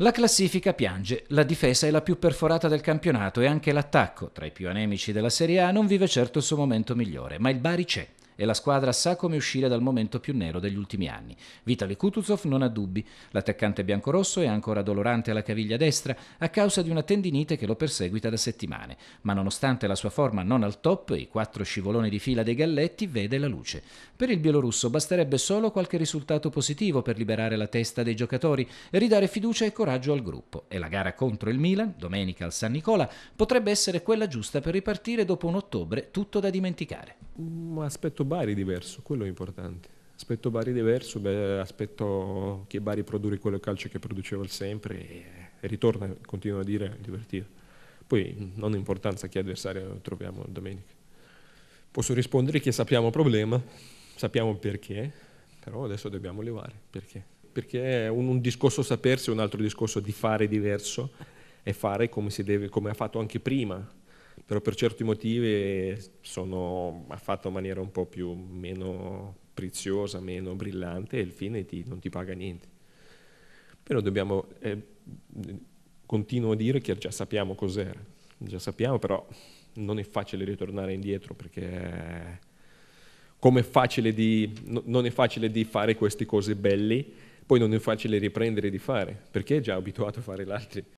La classifica piange, la difesa è la più perforata del campionato e anche l'attacco, tra i più anemici della Serie A, non vive certo il suo momento migliore, ma il Bari c'è e la squadra sa come uscire dal momento più nero degli ultimi anni. Vitali Kutuzov non ha dubbi, l'attaccante biancorosso è ancora dolorante alla caviglia destra a causa di una tendinite che lo perseguita da settimane, ma nonostante la sua forma non al top, i quattro scivoloni di fila dei galletti vede la luce. Per il bielorusso basterebbe solo qualche risultato positivo per liberare la testa dei giocatori e ridare fiducia e coraggio al gruppo e la gara contro il Milan, domenica al San Nicola, potrebbe essere quella giusta per ripartire dopo un ottobre tutto da dimenticare un mm, aspetto Bari diverso, quello è importante. Aspetto Bari diverso, beh, aspetto che Bari produrre quello calcio che produceva sempre e ritorna, continuo a dire, divertito. Poi mm, non importanza che avversario troviamo domenica. Posso rispondere che sappiamo il problema, sappiamo perché, però adesso dobbiamo levare perché. Perché un, un discorso sapersi, un altro discorso di fare diverso e fare come, si deve, come ha fatto anche prima però per certi motivi sono fatta in maniera un po' più meno preziosa, meno brillante e il fine ti, non ti paga niente. Però dobbiamo, eh, continuo a dire che già sappiamo cos'era, già sappiamo però non è facile ritornare indietro perché come facile di, no, non è facile di fare queste cose belle, poi non è facile riprendere di fare, perché è già abituato a fare l'altro.